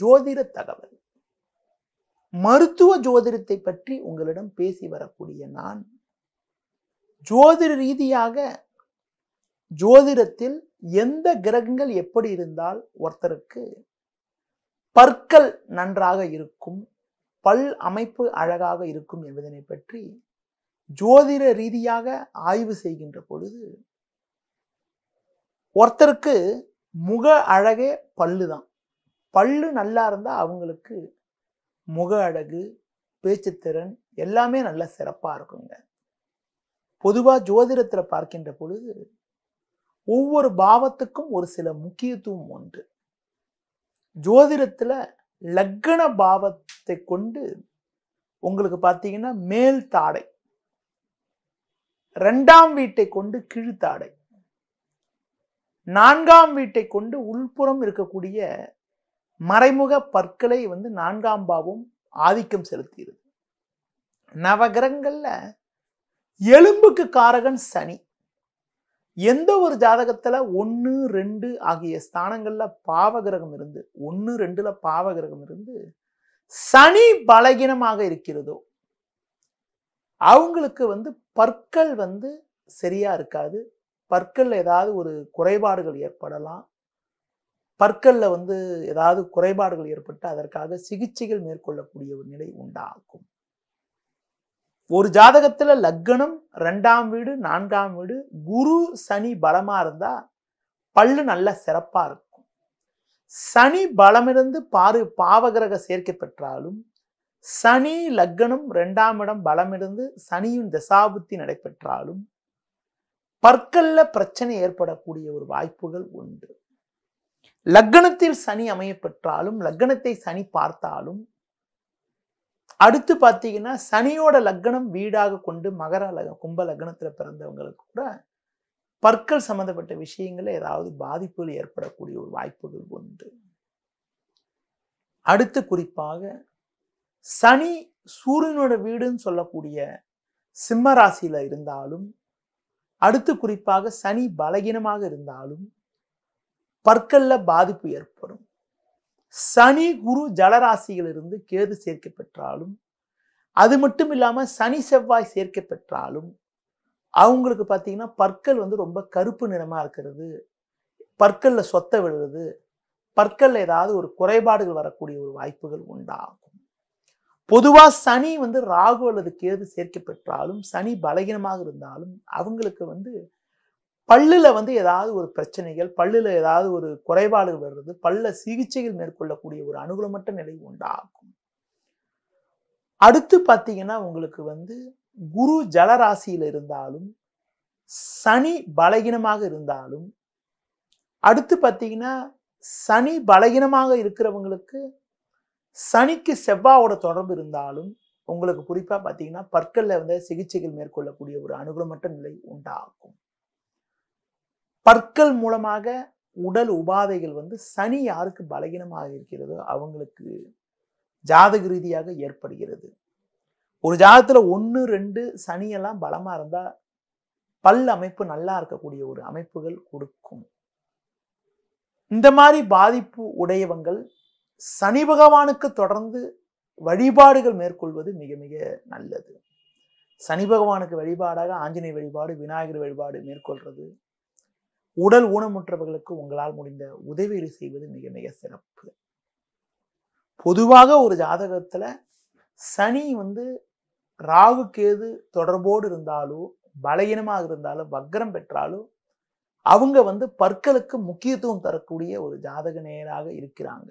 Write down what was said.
ஜோதிட தகவல் மருத்துவ ஜோதிடத்தை பற்றி உங்களிடம் பேசி வரக்கூடிய நான் ஜோதிட ரீதியாக ஜோதிடத்தில் எந்த கிரகங்கள் எப்படி இருந்தால் ஒருத்தருக்கு பற்கள் நன்றாக இருக்கும் பல் அமைப்பு அழகாக இருக்கும் என்பதனை பற்றி ஜோதிட ரீதியாக ஆய்வு செய்கின்ற பொழுது ஒருத்தருக்கு முக அழகே பல்லு தான் பல்லு நல்லா இருந்தால் அவங்களுக்கு முக அழகு பேச்சுத்திறன் எல்லாமே நல்லா சிறப்பாக இருக்குங்க பொதுவாக ஜோதிடத்தில் பார்க்கின்ற பொழுது ஒவ்வொரு பாவத்துக்கும் ஒரு சில முக்கியத்துவம் உண்டு ஜோதிடத்தில் லக்கண பாவத்தை கொண்டு உங்களுக்கு பார்த்தீங்கன்னா மேல் தாடை ரெண்டாம் வீட்டை கொண்டு கீழ்த்தாடை நான்காம் வீட்டை கொண்டு உள்புறம் இருக்கக்கூடிய மறைமுக பற்களை வந்து நான்காம் பாவம் ஆதிக்கம் செலுத்துகிறது நவகிரகங்களில் எலும்புக்கு காரகன் சனி எந்த ஒரு ஜாதகத்தில் ஒன்று ரெண்டு ஆகிய ஸ்தானங்களில் பாவகிரகம் இருந்து ஒன்று ரெண்டில் பாவகிரகம் இருந்து சனி பலகீனமாக இருக்கிறதோ அவங்களுக்கு வந்து பற்கள் வந்து சரியாக இருக்காது பற்களில் ஏதாவது ஒரு குறைபாடுகள் ஏற்படலாம் பற்களில் வந்து ஏதாவது குறைபாடுகள் ஏற்பட்டு அதற்காக சிகிச்சைகள் மேற்கொள்ளக்கூடிய ஒரு நிலை உண்டாகும் ஒரு ஜாதகத்தில் லக்னம் ரெண்டாம் வீடு நான்காம் வீடு குரு சனி பலமாக இருந்தால் பல்லு நல்ல சிறப்பாக இருக்கும் சனி பலமிருந்து பாரு பாவகிரக சேர்க்கை பெற்றாலும் சனி லக்னம் ரெண்டாம் இடம் பலமிருந்து சனியின் தசாபுத்தி நடைபெற்றாலும் பற்களில் பிரச்சனை ஏற்படக்கூடிய ஒரு வாய்ப்புகள் உண்டு லக்கணத்தில் சனி அமைய பெற்றாலும் லக்கணத்தை சனி பார்த்தாலும் அடுத்து பார்த்தீங்கன்னா சனியோட லக்னம் வீடாக கொண்டு மகர லக கும்ப லக்னத்தில் பிறந்தவங்களுக்கு கூட பற்கள் சம்மந்தப்பட்ட விஷயங்கள ஏதாவது பாதிப்புகள் ஏற்படக்கூடிய ஒரு வாய்ப்புகள் உண்டு அடுத்து குறிப்பாக சனி சூரியனோட வீடுன்னு சொல்லக்கூடிய சிம்ம ராசியில் இருந்தாலும் அடுத்து குறிப்பாக சனி பலகீனமாக இருந்தாலும் பற்கல்ல பாதிப்பு ஏற்படும் சனி குரு ஜலராசியிலிருந்து கேது சேர்க்க பெற்றாலும் அது மட்டும் இல்லாமல் சனி செவ்வாய் சேர்க்க பெற்றாலும் அவங்களுக்கு பார்த்தீங்கன்னா பற்கள் வந்து ரொம்ப கருப்பு நிறமாக இருக்கிறது பற்களில் சொத்த விழுறது பற்களில் ஏதாவது ஒரு குறைபாடுகள் வரக்கூடிய ஒரு வாய்ப்புகள் உண்டாகும் பொதுவாக சனி வந்து ராகு அல்லது கேது சேர்க்க பெற்றாலும் சனி பலகீனமாக இருந்தாலும் அவங்களுக்கு வந்து பல்லில் வந்து ஏதாவது ஒரு பிரச்சனைகள் பல்லில் ஏதாவது ஒரு குறைபாடு வர்றது பல்ல சிகிச்சைகள் மேற்கொள்ளக்கூடிய ஒரு அனுகூலமற்ற நிலை உண்டாகும் அடுத்து பார்த்தீங்கன்னா உங்களுக்கு வந்து குரு ஜலராசியில் இருந்தாலும் சனி பலகீனமாக இருந்தாலும் அடுத்து பார்த்தீங்கன்னா சனி பலகீனமாக இருக்கிறவங்களுக்கு சனிக்கு செவ்வாவோட தொடர்பு இருந்தாலும் உங்களுக்கு குறிப்பாக பார்த்தீங்கன்னா பற்களில் வந்து சிகிச்சைகள் மேற்கொள்ளக்கூடிய ஒரு அனுகூலமற்ற நிலை உண்டாகும் பற்கள் மூலமாக உடல் உபாதைகள் வந்து சனி யாருக்கு பலகீனமாக இருக்கிறதோ அவங்களுக்கு ஜாதக ரீதியாக ஏற்படுகிறது ஒரு ஜாதகத்தில் ஒன்று ரெண்டு சனியெல்லாம் பலமாக இருந்தால் பல் அமைப்பு நல்லா இருக்கக்கூடிய ஒரு அமைப்புகள் கொடுக்கும் இந்த மாதிரி பாதிப்பு உடையவங்கள் சனி பகவானுக்கு தொடர்ந்து வழிபாடுகள் மேற்கொள்வது மிக மிக நல்லது சனி பகவானுக்கு வழிபாடாக ஆஞ்சநேய வழிபாடு விநாயகர் வழிபாடு மேற்கொள்வது உடல் ஊனமுற்றவர்களுக்கு உங்களால் முடிந்த உதவிகள் செய்வது மிக மிக சிறப்பு பொதுவாக ஒரு ஜாதகத்தில் சனி வந்து ராகு கேது தொடர்போடு இருந்தாலும் பலகீனமாக இருந்தாலும் வக்ரம் பெற்றாலும் அவங்க வந்து பற்களுக்கு முக்கியத்துவம் தரக்கூடிய ஒரு ஜாதக நேராக இருக்கிறாங்க